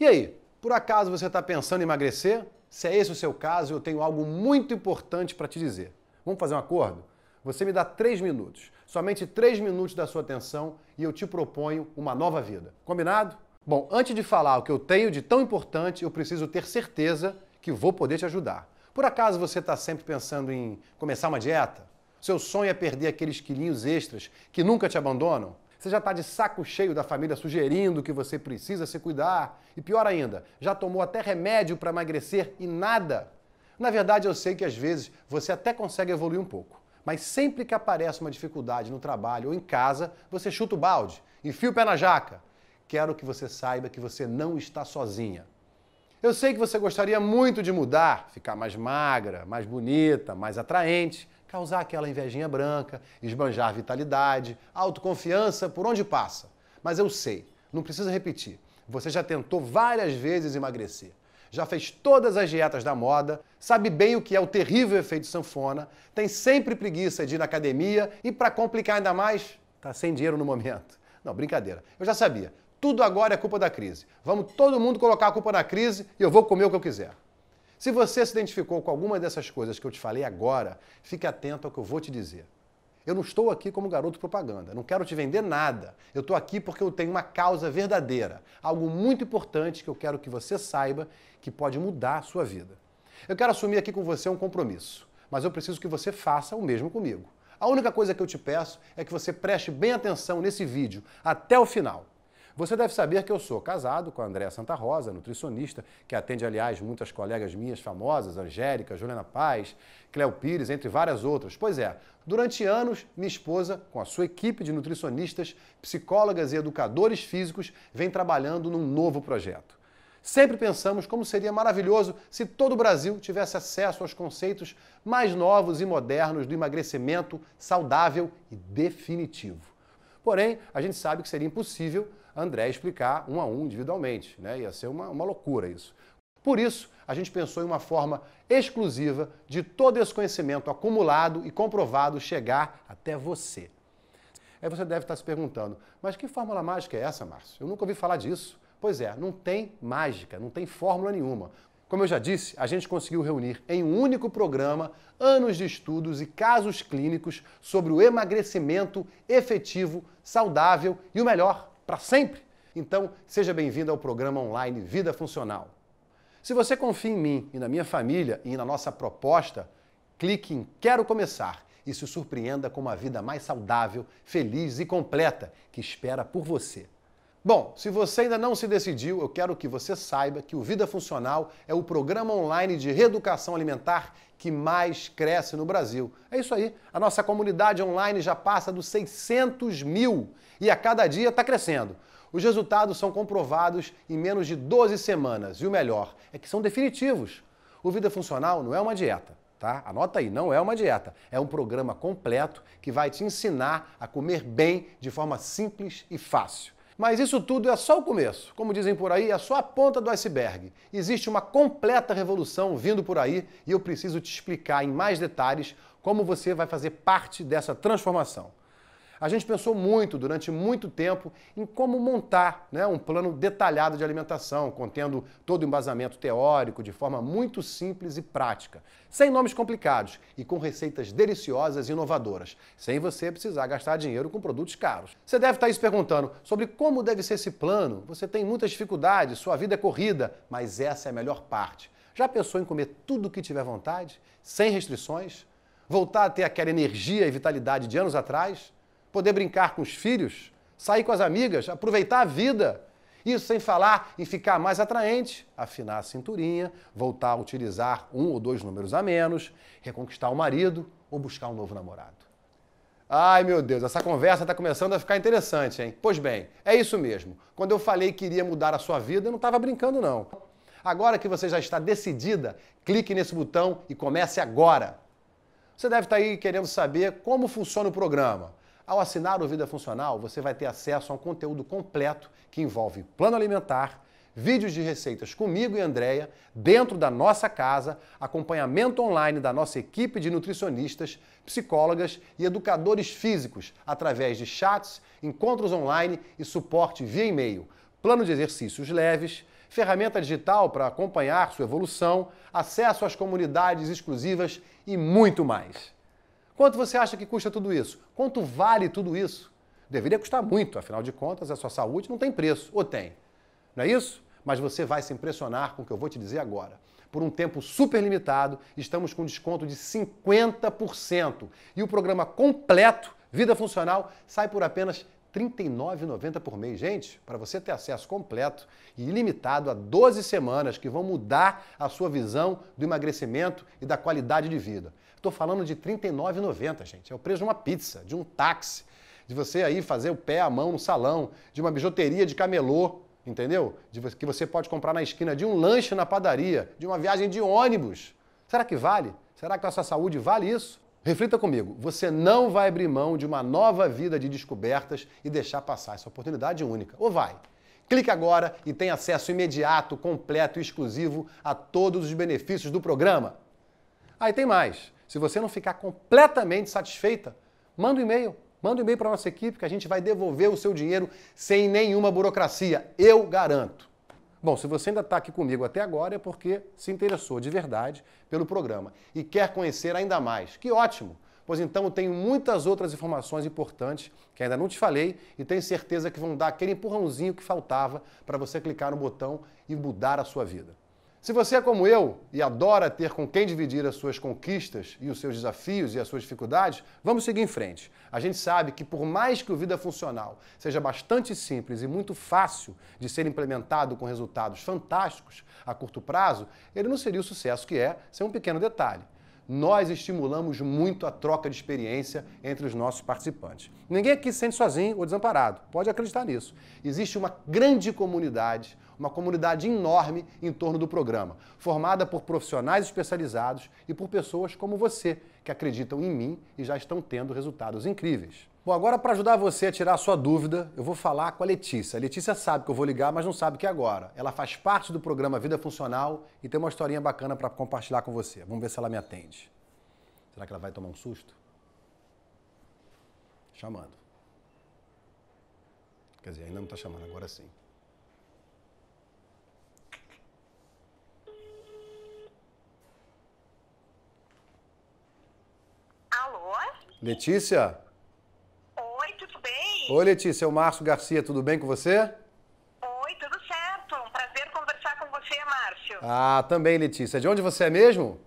E aí, por acaso você está pensando em emagrecer? Se é esse o seu caso, eu tenho algo muito importante para te dizer. Vamos fazer um acordo? Você me dá três minutos, somente três minutos da sua atenção e eu te proponho uma nova vida. Combinado? Bom, antes de falar o que eu tenho de tão importante, eu preciso ter certeza que vou poder te ajudar. Por acaso você está sempre pensando em começar uma dieta? Seu sonho é perder aqueles quilinhos extras que nunca te abandonam? Você já está de saco cheio da família sugerindo que você precisa se cuidar. E pior ainda, já tomou até remédio para emagrecer e nada. Na verdade, eu sei que às vezes você até consegue evoluir um pouco. Mas sempre que aparece uma dificuldade no trabalho ou em casa, você chuta o balde, enfia o pé na jaca. Quero que você saiba que você não está sozinha. Eu sei que você gostaria muito de mudar, ficar mais magra, mais bonita, mais atraente, causar aquela invejinha branca, esbanjar vitalidade, autoconfiança por onde passa. Mas eu sei, não precisa repetir. Você já tentou várias vezes emagrecer, já fez todas as dietas da moda, sabe bem o que é o terrível efeito sanfona, tem sempre preguiça de ir na academia e, para complicar ainda mais, tá sem dinheiro no momento. Não, brincadeira. Eu já sabia. Tudo agora é culpa da crise. Vamos todo mundo colocar a culpa na crise e eu vou comer o que eu quiser. Se você se identificou com alguma dessas coisas que eu te falei agora, fique atento ao que eu vou te dizer. Eu não estou aqui como garoto propaganda, não quero te vender nada. Eu estou aqui porque eu tenho uma causa verdadeira, algo muito importante que eu quero que você saiba que pode mudar a sua vida. Eu quero assumir aqui com você um compromisso, mas eu preciso que você faça o mesmo comigo. A única coisa que eu te peço é que você preste bem atenção nesse vídeo até o final. Você deve saber que eu sou casado com a Andréa Santa Rosa, nutricionista, que atende, aliás, muitas colegas minhas famosas, Angélica, Juliana Paz, Cléo Pires, entre várias outras. Pois é, durante anos, minha esposa, com a sua equipe de nutricionistas, psicólogas e educadores físicos, vem trabalhando num novo projeto. Sempre pensamos como seria maravilhoso se todo o Brasil tivesse acesso aos conceitos mais novos e modernos do emagrecimento saudável e definitivo. Porém, a gente sabe que seria impossível André explicar um a um individualmente. Né? Ia ser uma, uma loucura isso. Por isso, a gente pensou em uma forma exclusiva de todo esse conhecimento acumulado e comprovado chegar até você. Aí você deve estar se perguntando, mas que fórmula mágica é essa, Márcio? Eu nunca ouvi falar disso. Pois é, não tem mágica, não tem fórmula nenhuma. Como eu já disse, a gente conseguiu reunir em um único programa anos de estudos e casos clínicos sobre o emagrecimento efetivo, saudável e o melhor, para sempre? Então, seja bem-vindo ao programa online Vida Funcional. Se você confia em mim e na minha família e na nossa proposta, clique em Quero Começar e se surpreenda com uma vida mais saudável, feliz e completa que espera por você. Bom, se você ainda não se decidiu, eu quero que você saiba que o Vida Funcional é o programa online de reeducação alimentar que mais cresce no Brasil. É isso aí. A nossa comunidade online já passa dos 600 mil e a cada dia está crescendo. Os resultados são comprovados em menos de 12 semanas. E o melhor é que são definitivos. O Vida Funcional não é uma dieta, tá? Anota aí, não é uma dieta. É um programa completo que vai te ensinar a comer bem de forma simples e fácil. Mas isso tudo é só o começo. Como dizem por aí, é só a ponta do iceberg. Existe uma completa revolução vindo por aí e eu preciso te explicar em mais detalhes como você vai fazer parte dessa transformação. A gente pensou muito, durante muito tempo, em como montar né, um plano detalhado de alimentação, contendo todo o embasamento teórico de forma muito simples e prática, sem nomes complicados e com receitas deliciosas e inovadoras, sem você precisar gastar dinheiro com produtos caros. Você deve estar aí se perguntando sobre como deve ser esse plano. Você tem muitas dificuldades, sua vida é corrida, mas essa é a melhor parte. Já pensou em comer tudo o que tiver vontade, sem restrições? Voltar a ter aquela energia e vitalidade de anos atrás? poder brincar com os filhos, sair com as amigas, aproveitar a vida. Isso sem falar em ficar mais atraente, afinar a cinturinha, voltar a utilizar um ou dois números a menos, reconquistar o marido ou buscar um novo namorado. Ai meu Deus, essa conversa está começando a ficar interessante, hein? Pois bem, é isso mesmo. Quando eu falei que iria mudar a sua vida, eu não estava brincando, não. Agora que você já está decidida, clique nesse botão e comece agora. Você deve estar tá aí querendo saber como funciona o programa. Ao assinar o Vida Funcional, você vai ter acesso a um conteúdo completo que envolve plano alimentar, vídeos de receitas comigo e Andréia, dentro da nossa casa, acompanhamento online da nossa equipe de nutricionistas, psicólogas e educadores físicos, através de chats, encontros online e suporte via e-mail, plano de exercícios leves, ferramenta digital para acompanhar sua evolução, acesso às comunidades exclusivas e muito mais. Quanto você acha que custa tudo isso? Quanto vale tudo isso? Deveria custar muito, afinal de contas, a sua saúde não tem preço, ou tem. Não é isso? Mas você vai se impressionar com o que eu vou te dizer agora. Por um tempo super limitado, estamos com desconto de 50%. E o programa completo, Vida Funcional, sai por apenas R$ 39,90 por mês. Gente, para você ter acesso completo e ilimitado a 12 semanas que vão mudar a sua visão do emagrecimento e da qualidade de vida. Estou falando de R$ 39,90, gente. É o preço de uma pizza, de um táxi, de você aí fazer o pé à mão no salão, de uma bijuteria de camelô, entendeu? De, que você pode comprar na esquina, de um lanche na padaria, de uma viagem de ônibus. Será que vale? Será que a sua saúde vale isso? Reflita comigo, você não vai abrir mão de uma nova vida de descobertas e deixar passar essa oportunidade única. Ou vai? Clique agora e tenha acesso imediato, completo e exclusivo a todos os benefícios do programa. Aí ah, tem mais. Se você não ficar completamente satisfeita, manda um e-mail. Manda um e-mail para a nossa equipe que a gente vai devolver o seu dinheiro sem nenhuma burocracia. Eu garanto. Bom, se você ainda está aqui comigo até agora é porque se interessou de verdade pelo programa e quer conhecer ainda mais. Que ótimo! Pois então eu tenho muitas outras informações importantes que ainda não te falei e tenho certeza que vão dar aquele empurrãozinho que faltava para você clicar no botão e mudar a sua vida. Se você é como eu e adora ter com quem dividir as suas conquistas e os seus desafios e as suas dificuldades, vamos seguir em frente. A gente sabe que, por mais que o Vida Funcional seja bastante simples e muito fácil de ser implementado com resultados fantásticos a curto prazo, ele não seria o sucesso que é sem um pequeno detalhe nós estimulamos muito a troca de experiência entre os nossos participantes. Ninguém aqui se sente sozinho ou desamparado, pode acreditar nisso. Existe uma grande comunidade, uma comunidade enorme em torno do programa, formada por profissionais especializados e por pessoas como você, que acreditam em mim e já estão tendo resultados incríveis. Bom, agora para ajudar você a tirar a sua dúvida, eu vou falar com a Letícia. A Letícia sabe que eu vou ligar, mas não sabe que é agora. Ela faz parte do programa Vida Funcional e tem uma historinha bacana para compartilhar com você. Vamos ver se ela me atende. Será que ela vai tomar um susto? Chamando. Quer dizer, ainda não está chamando, agora sim. Alô? Letícia? Oi, Letícia, é o Márcio Garcia, tudo bem com você? Oi, tudo certo. Um prazer conversar com você, Márcio. Ah, também, Letícia. De onde você é mesmo?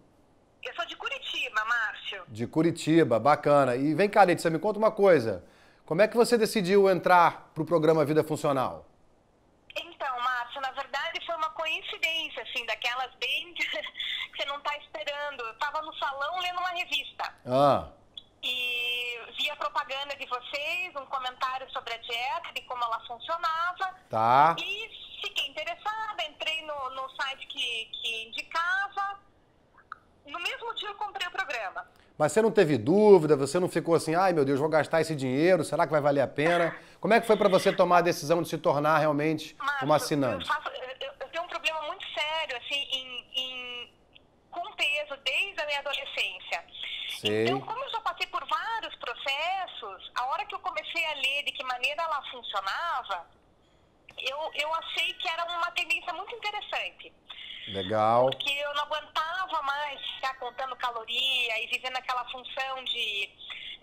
Eu sou de Curitiba, Márcio. De Curitiba, bacana. E vem cá, Letícia, me conta uma coisa. Como é que você decidiu entrar para o programa Vida Funcional? Então, Márcio, na verdade foi uma coincidência, assim, daquelas bem que você não está esperando. Eu estava no salão lendo uma revista. Ah de vocês, um comentário sobre a dieta, de como ela funcionava. Tá. E fiquei interessada, entrei no, no site que, que indicava. No mesmo dia eu comprei o programa. Mas você não teve dúvida? Você não ficou assim, ai meu Deus, vou gastar esse dinheiro, será que vai valer a pena? Como é que foi para você tomar a decisão de se tornar realmente Mas, uma assinante? Eu, faço, eu, eu, tenho um problema muito sério, assim, em, em, com peso desde a minha adolescência. Sei. Então, como eu a hora que eu comecei a ler de que maneira ela funcionava, eu, eu achei que era uma tendência muito interessante. Legal. Porque eu não aguentava mais ficar contando caloria e vivendo aquela função de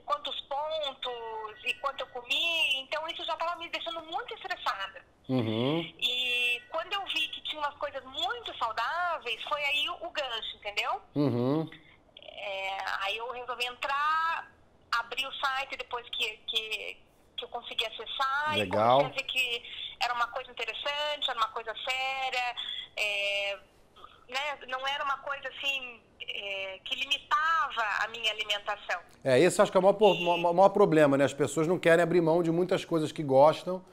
quantos pontos e quanto eu comi. Então isso já estava me deixando muito estressada. Uhum. E quando eu vi que tinha umas coisas muito saudáveis, foi aí o gancho, entendeu? Uhum. É, aí eu resolvi entrar abri o site depois que, que, que eu consegui acessar Legal. e comecei a ver que era uma coisa interessante, era uma coisa séria, é, né, não era uma coisa assim é, que limitava a minha alimentação. É, esse acho que é o maior, e... maior, problema, né? As pessoas não querem abrir mão de muitas coisas que gostam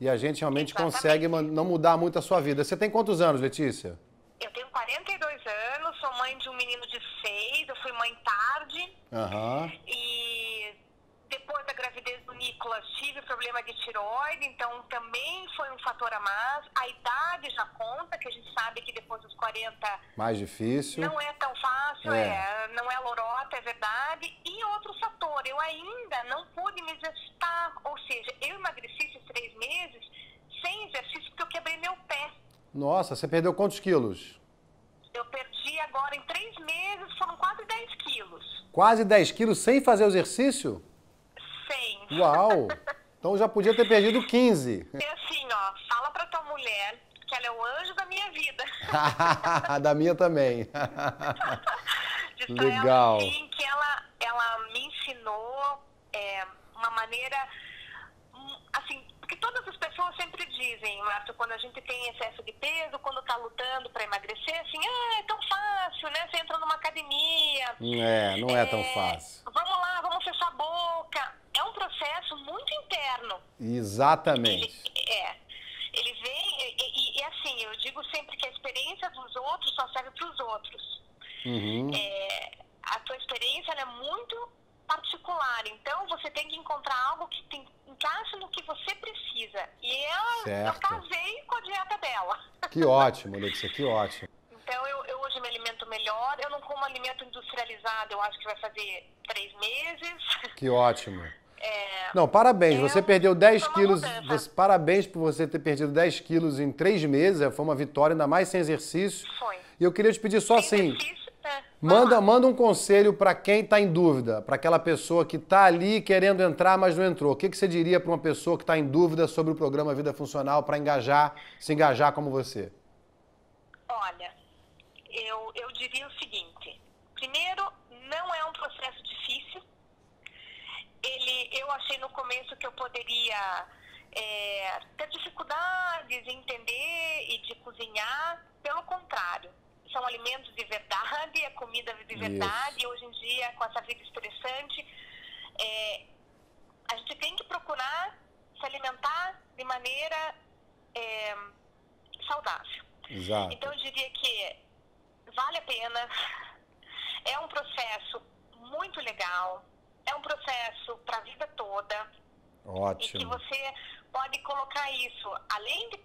e a gente realmente Exatamente. consegue não mudar muito a sua vida. Você tem quantos anos, Letícia? Eu tenho 42 anos, sou mãe de um menino de seis, eu fui mãe tarde. Uhum. E tive problema de tiroide, então também foi um fator a mais. A idade já conta, que a gente sabe que depois dos 40... Mais difícil. Não é tão fácil, é. é não é lorota, é verdade. E outro fator, eu ainda não pude me exercitar, ou seja, eu emagreci esses três meses sem exercício porque eu quebrei meu pé. Nossa, você perdeu quantos quilos? Eu perdi agora, em três meses, foram quase 10 quilos. Quase 10 quilos sem fazer exercício? Sem. Uau! Então já podia ter perdido 15. E assim, ó, fala pra tua mulher que ela é o anjo da minha vida. da minha também. Legal. Ela, assim, que ela, ela me ensinou é, uma maneira, hum, assim, porque todas as pessoas sempre dizem, Márcio, quando a gente tem excesso de peso, quando tá lutando para emagrecer, assim, ah, é tão fácil, né? Você entra numa academia. É, não é, é tão fácil. Vamos lá, vamos fechar a boca é um processo muito interno. Exatamente. Ele, é. Ele vem, e, e, e, assim, eu digo sempre que a experiência dos outros só serve para os outros. Uhum. É, a tua experiência é muito particular, então você tem que encontrar algo que te encaixe no que você precisa. E ela, eu casei com a dieta dela. Que ótimo, Letícia, que ótimo. Então eu, eu, hoje me alimento melhor, eu não como alimento industrializado, eu acho que vai fazer três meses. Que ótimo. É, Não, parabéns. Você perdeu 10 quilos. Você, tá? parabéns por você ter perdido 10 quilos em três meses. Foi uma vitória, ainda mais sem exercício. Foi. E eu queria te pedir só sem assim. É. Manda, manda um conselho para quem está em dúvida, para aquela pessoa que está ali querendo entrar, mas não entrou. O que, que você diria para uma pessoa que está em dúvida sobre o programa Vida Funcional para engajar, se engajar como você? Olha, eu, eu diria o seguinte: primeiro, ele, eu achei no começo que eu poderia é, ter dificuldades em entender e de cozinhar. Pelo contrário, são alimentos de verdade, é comida de verdade. Isso. Hoje em dia, com essa vida estressante, é, a gente tem que procurar se alimentar de maneira é, saudável. Exato. Então, eu diria que vale a pena. É um processo muito legal, é um processo para a vida toda. Ótimo. E que você pode colocar isso, além de.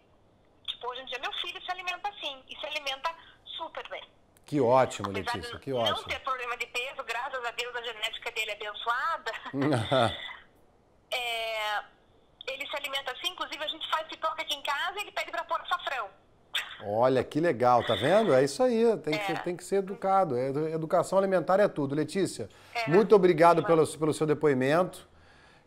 Tipo, hoje em dia, meu filho se alimenta assim, e se alimenta super bem. Que ótimo, Apesar Letícia, que não ótimo. Não ter problema de peso, graças a Deus a genética dele é abençoada. é, ele se alimenta assim, inclusive a gente faz pipoca aqui em casa e ele pede para pôr açafrão. Olha, que legal, tá vendo? É isso aí, tem, que, é. ser, tem que ser educado. É, educação alimentar é tudo. Letícia, é. muito obrigado pelo, pelo seu depoimento.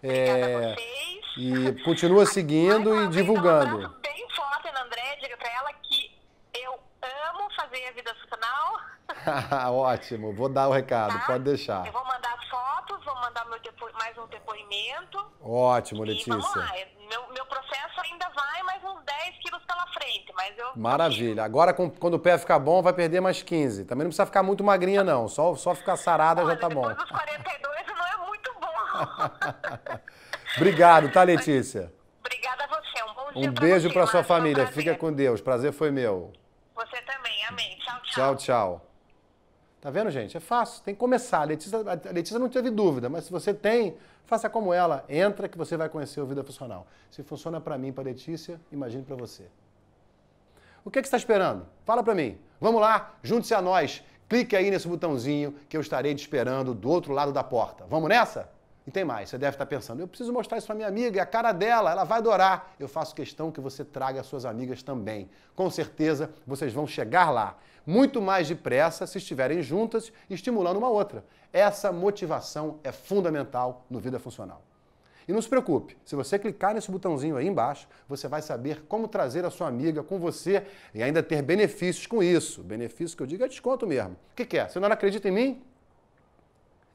Obrigada é, a vocês. E continua seguindo e divulgando. Um bem forte na André, diga pra ela que eu amo fazer a vida funcional. Ótimo, vou dar o recado, tá? pode deixar. Eu vou mandar fotos, vou mandar depo... mais um depoimento. Ótimo, Letícia. E vamos lá, meu, meu processo ainda vai mas eu. Maravilha. Agora, quando o pé ficar bom, vai perder mais 15. Também não precisa ficar muito magrinha, não. Só, só ficar sarada Olha, já tá bom. Depois dos 42 não é muito bom. Obrigado, tá, Letícia? Obrigada a você. Um bom dia. Um beijo para sua família. Um Fica com Deus. Prazer foi meu. Você também. Amém. Tchau, tchau. Tchau, tchau. Tá vendo, gente? É fácil, tem que começar. A Letícia, a Letícia não teve dúvida, mas se você tem, faça como ela. Entra que você vai conhecer o Vida Funcional. Se funciona para mim, para Letícia, imagine para você. O que, é que você está esperando? Fala para mim. Vamos lá, junte-se a nós. Clique aí nesse botãozinho que eu estarei te esperando do outro lado da porta. Vamos nessa? E tem mais, você deve estar tá pensando, eu preciso mostrar isso para minha amiga, é a cara dela, ela vai adorar. Eu faço questão que você traga as suas amigas também. Com certeza vocês vão chegar lá, muito mais depressa se estiverem juntas, estimulando uma outra. Essa motivação é fundamental no Vida Funcional. E não se preocupe, se você clicar nesse botãozinho aí embaixo, você vai saber como trazer a sua amiga com você e ainda ter benefícios com isso. Benefício que eu digo é desconto mesmo. O que, que é? Você não acredita em mim?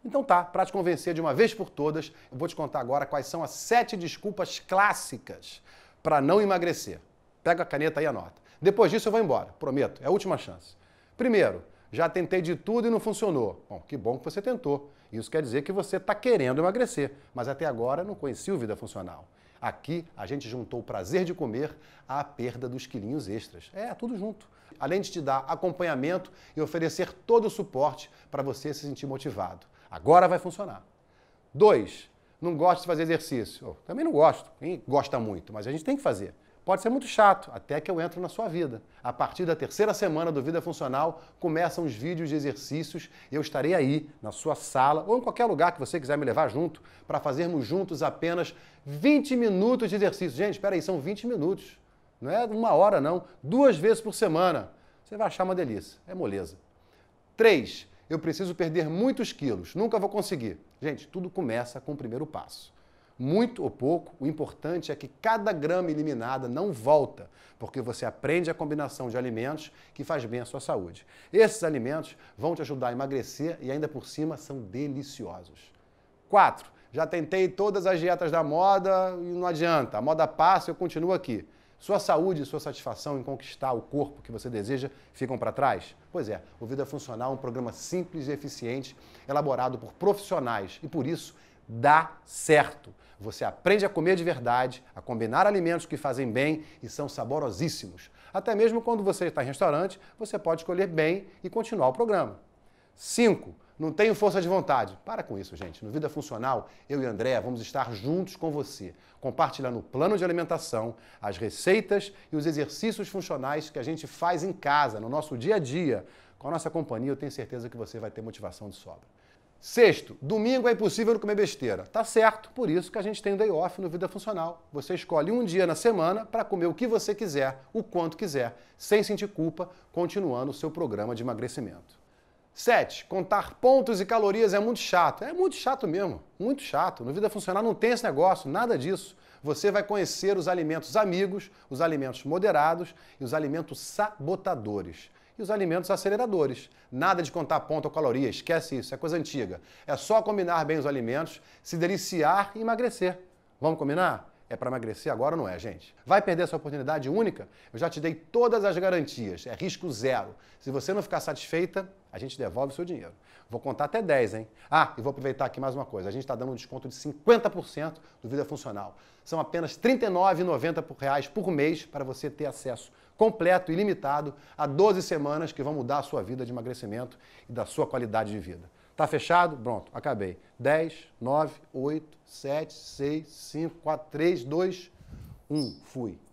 Então tá, para te convencer de uma vez por todas, eu vou te contar agora quais são as sete desculpas clássicas para não emagrecer. Pega a caneta e anota. Depois disso eu vou embora, prometo, é a última chance. Primeiro, já tentei de tudo e não funcionou. Bom, que bom que você tentou. Isso quer dizer que você está querendo emagrecer, mas até agora não conhecia o Vida Funcional. Aqui a gente juntou o prazer de comer à perda dos quilinhos extras. É, tudo junto. Além de te dar acompanhamento e oferecer todo o suporte para você se sentir motivado. Agora vai funcionar. 2. Não gosta de fazer exercício? Eu também não gosto. Quem gosta muito, mas a gente tem que fazer. Pode ser muito chato, até que eu entro na sua vida. A partir da terceira semana do Vida Funcional, começam os vídeos de exercícios e eu estarei aí, na sua sala ou em qualquer lugar que você quiser me levar junto, para fazermos juntos apenas 20 minutos de exercício. Gente, espera aí, são 20 minutos. Não é uma hora, não. Duas vezes por semana. Você vai achar uma delícia. É moleza. Três, eu preciso perder muitos quilos. Nunca vou conseguir. Gente, tudo começa com o primeiro passo muito ou pouco, o importante é que cada grama eliminada não volta, porque você aprende a combinação de alimentos que faz bem à sua saúde. Esses alimentos vão te ajudar a emagrecer e ainda por cima são deliciosos. 4. Já tentei todas as dietas da moda e não adianta. A moda passa, eu continuo aqui. Sua saúde e sua satisfação em conquistar o corpo que você deseja ficam para trás? Pois é, o Vida Funcional é um programa simples e eficiente, elaborado por profissionais e por isso dá certo. Você aprende a comer de verdade, a combinar alimentos que fazem bem e são saborosíssimos. Até mesmo quando você está em restaurante, você pode escolher bem e continuar o programa. 5. Não tenho força de vontade. Para com isso, gente. No Vida Funcional, eu e André vamos estar juntos com você, compartilhando o plano de alimentação, as receitas e os exercícios funcionais que a gente faz em casa, no nosso dia a dia. Com a nossa companhia, eu tenho certeza que você vai ter motivação de sobra. Sexto, domingo é impossível não comer besteira. Tá certo, por isso que a gente tem o day off no Vida Funcional. Você escolhe um dia na semana para comer o que você quiser, o quanto quiser, sem sentir culpa, continuando o seu programa de emagrecimento. Sete, contar pontos e calorias é muito chato. É muito chato mesmo, muito chato. No Vida Funcional não tem esse negócio, nada disso. Você vai conhecer os alimentos amigos, os alimentos moderados e os alimentos sabotadores e os alimentos aceleradores. Nada de contar ponto ou caloria, esquece isso, é coisa antiga. É só combinar bem os alimentos, se deliciar e emagrecer. Vamos combinar? É para emagrecer agora ou não é, gente? Vai perder essa oportunidade única? Eu já te dei todas as garantias. É risco zero. Se você não ficar satisfeita, a gente devolve o seu dinheiro. Vou contar até 10, hein? Ah, e vou aproveitar aqui mais uma coisa. A gente está dando um desconto de 50% do Vida Funcional. São apenas R$ 39,90 por mês para você ter acesso completo e limitado a 12 semanas que vão mudar a sua vida de emagrecimento e da sua qualidade de vida. Tá fechado? Pronto, acabei. 10, 9, 8, 7, 6, 5, 4, 3, 2, 1. Fui.